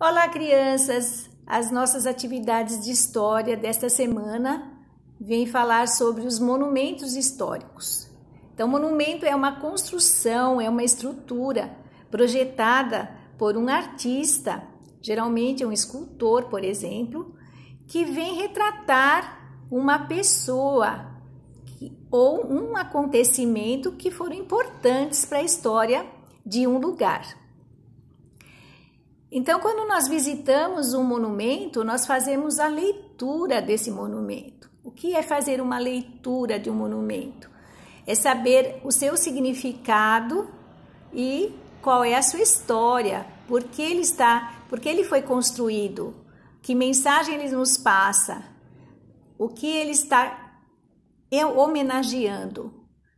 Olá, crianças! As nossas atividades de história desta semana vêm falar sobre os monumentos históricos. Então, monumento é uma construção, é uma estrutura projetada por um artista, geralmente um escultor, por exemplo, que vem retratar uma pessoa ou um acontecimento que foram importantes para a história de um lugar. Então, quando nós visitamos um monumento, nós fazemos a leitura desse monumento. O que é fazer uma leitura de um monumento? É saber o seu significado e qual é a sua história, por que ele está, por que ele foi construído, que mensagem ele nos passa, o que ele está homenageando,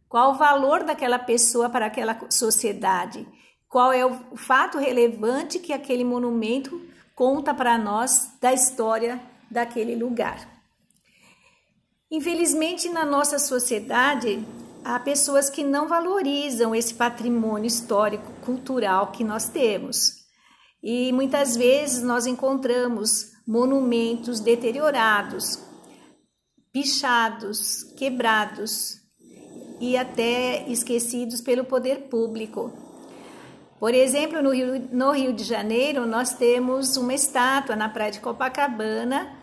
qual o valor daquela pessoa para aquela sociedade qual é o fato relevante que aquele monumento conta para nós da história daquele lugar. Infelizmente, na nossa sociedade, há pessoas que não valorizam esse patrimônio histórico, cultural que nós temos. E muitas vezes nós encontramos monumentos deteriorados, pichados, quebrados e até esquecidos pelo poder público por exemplo, no Rio, no Rio de Janeiro, nós temos uma estátua na Praia de Copacabana,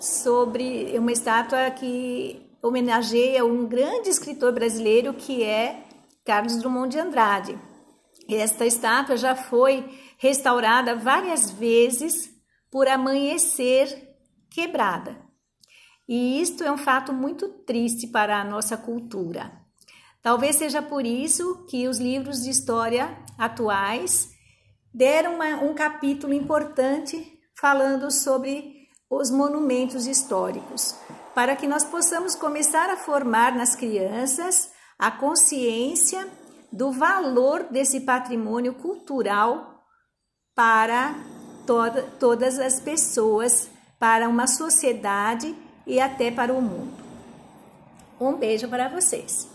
sobre uma estátua que homenageia um grande escritor brasileiro que é Carlos Drummond de Andrade. Esta estátua já foi restaurada várias vezes por amanhecer quebrada. E isto é um fato muito triste para a nossa cultura. Talvez seja por isso que os livros de história atuais deram uma, um capítulo importante falando sobre os monumentos históricos, para que nós possamos começar a formar nas crianças a consciência do valor desse patrimônio cultural para todas as pessoas, para uma sociedade e até para o mundo. Um beijo para vocês!